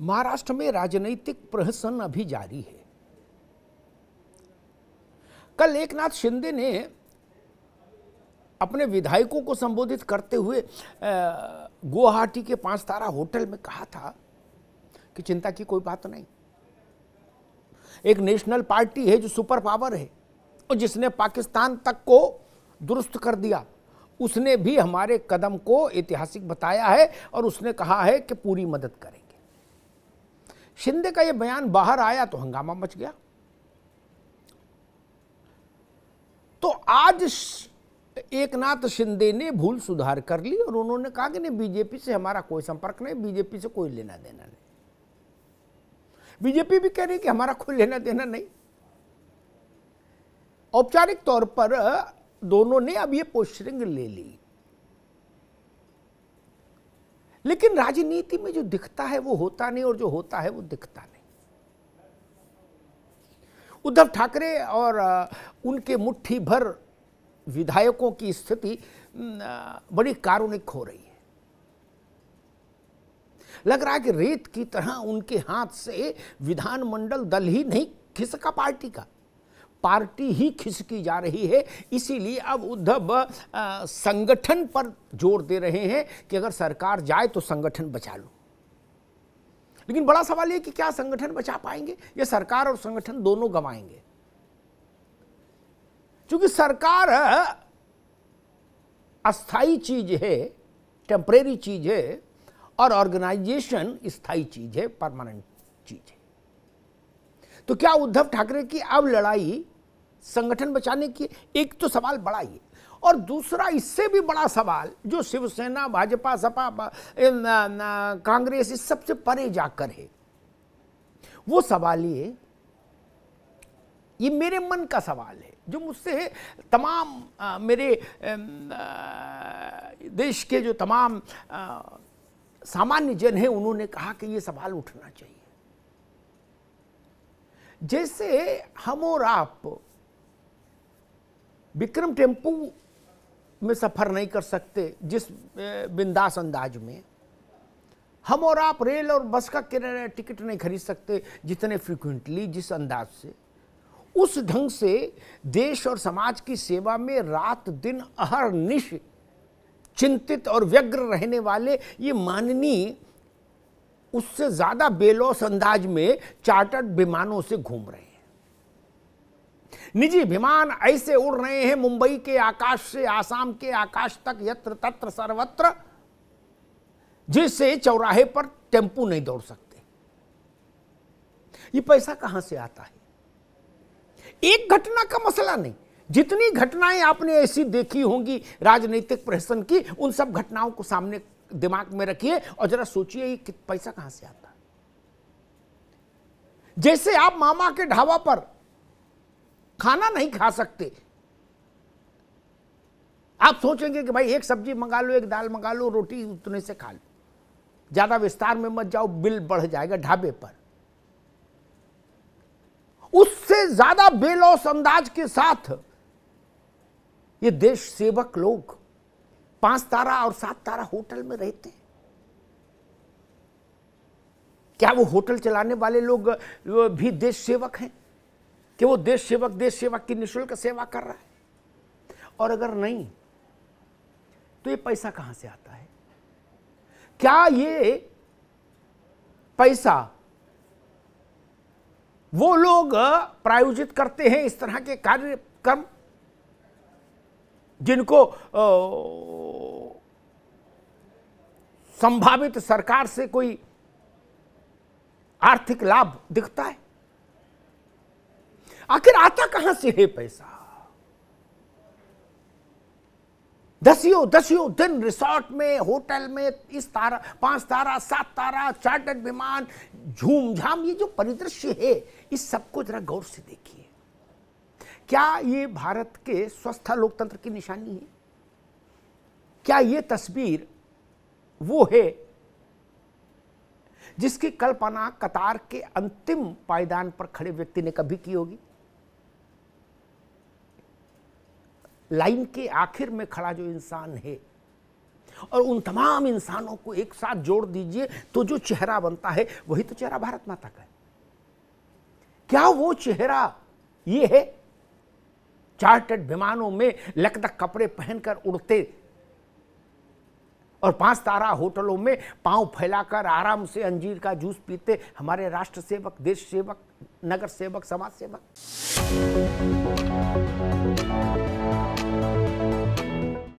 महाराष्ट्र में राजनीतिक प्रहसन अभी जारी है कल एकनाथ शिंदे ने अपने विधायकों को संबोधित करते हुए गुवाहाटी के पांच तारा होटल में कहा था कि चिंता की कोई बात नहीं एक नेशनल पार्टी है जो सुपर पावर है और जिसने पाकिस्तान तक को दुरुस्त कर दिया उसने भी हमारे कदम को ऐतिहासिक बताया है और उसने कहा है कि पूरी मदद करें शिंदे का यह बयान बाहर आया तो हंगामा मच गया तो आज एकनाथ शिंदे ने भूल सुधार कर ली और उन्होंने कहा कि नहीं बीजेपी से हमारा कोई संपर्क नहीं बीजेपी से कोई लेना देना नहीं बीजेपी भी कह रही कि हमारा कोई लेना देना नहीं औपचारिक तौर पर दोनों ने अब यह पोस्टरिंग ले ली लेकिन राजनीति में जो दिखता है वो होता नहीं और जो होता है वो दिखता नहीं उद्धव ठाकरे और उनके मुट्ठी भर विधायकों की स्थिति बड़ी कारुणिक हो रही है लग रहा है कि रेत की तरह उनके हाथ से विधानमंडल दल ही नहीं खिसका पार्टी का पार्टी ही खिसकी जा रही है इसीलिए अब उद्धव संगठन पर जोर दे रहे हैं कि अगर सरकार जाए तो संगठन बचा लो लेकिन बड़ा सवाल यह कि क्या संगठन बचा पाएंगे या सरकार और संगठन दोनों गंवाएंगे क्योंकि सरकार अस्थाई चीज है टेम्परेरी चीज है और ऑर्गेनाइजेशन स्थायी चीज है परमानेंट चीज है तो क्या उद्धव ठाकरे की अब लड़ाई संगठन बचाने की एक तो सवाल बड़ा ही और दूसरा इससे भी बड़ा सवाल जो शिवसेना भाजपा सपा कांग्रेस इस सबसे परे जाकर है वो सवाल ये ये मेरे मन का सवाल है जो मुझसे तमाम आ, मेरे आ, देश के जो तमाम सामान्य जन हैं उन्होंने कहा कि ये सवाल उठना चाहिए जैसे हम और आप विक्रम टेम्पू में सफ़र नहीं कर सकते जिस बिंदास अंदाज में हम और आप रेल और बस का किराया टिकट नहीं खरीद सकते जितने फ्रिक्वेंटली जिस अंदाज से उस ढंग से देश और समाज की सेवा में रात दिन अहर निश चिंतित और व्यग्र रहने वाले ये माननीय उससे ज़्यादा बेलौस अंदाज में चार्टर्ड विमानों से घूम रहे हैं निजी विमान ऐसे उड़ रहे हैं मुंबई के आकाश से आसाम के आकाश तक यत्र तत्र सर्वत्र जिससे चौराहे पर टेम्पू नहीं दौड़ सकते ये पैसा कहां से आता है एक घटना का मसला नहीं जितनी घटनाएं आपने ऐसी देखी होंगी राजनीतिक प्रशासन की उन सब घटनाओं को सामने दिमाग में रखिए और जरा सोचिए पैसा कहां से आता जैसे आप मामा के ढाबा पर खाना नहीं खा सकते आप सोचेंगे कि भाई एक सब्जी मंगा लो एक दाल मंगा लो रोटी उतने से खा लो ज़्यादा विस्तार में मत जाओ बिल बढ़ जाएगा ढाबे पर उससे ज्यादा बेलौस अंदाज के साथ ये देश सेवक लोग पांच तारा और सात तारा होटल में रहते हैं क्या वो होटल चलाने वाले लोग भी देश सेवक हैं कि वो देश सेवक देश सेवक की निशुल्क सेवा कर रहा है और अगर नहीं तो ये पैसा कहां से आता है क्या ये पैसा वो लोग प्रायोजित करते हैं इस तरह के कार्यक्रम जिनको संभावित सरकार से कोई आर्थिक लाभ दिखता है आखिर आता कहां से है पैसा दसियों दसियों दिन रिसोर्ट में होटल में इस तारा पांच तारा सात तारा चार्टर्ड विमान झूम झाम ये जो परिदृश्य है इस सबको जरा गौर से देखिए क्या ये भारत के स्वस्थ लोकतंत्र की निशानी है क्या ये तस्वीर वो है जिसकी कल्पना कतार के अंतिम पायदान पर खड़े व्यक्ति ने कभी की होगी लाइन के आखिर में खड़ा जो इंसान है और उन तमाम इंसानों को एक साथ जोड़ दीजिए तो जो चेहरा बनता है वही तो चेहरा भारत माता का है क्या वो चेहरा ये है चार्टर्ड विमानों में लकदक कपड़े पहनकर उड़ते और पांच तारा होटलों में पांव फैलाकर आराम से अंजीर का जूस पीते हमारे राष्ट्र सेवक देश सेवक नगर सेवक समाज सेवक